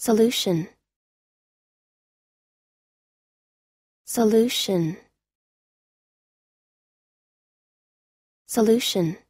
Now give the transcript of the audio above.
Solution Solution Solution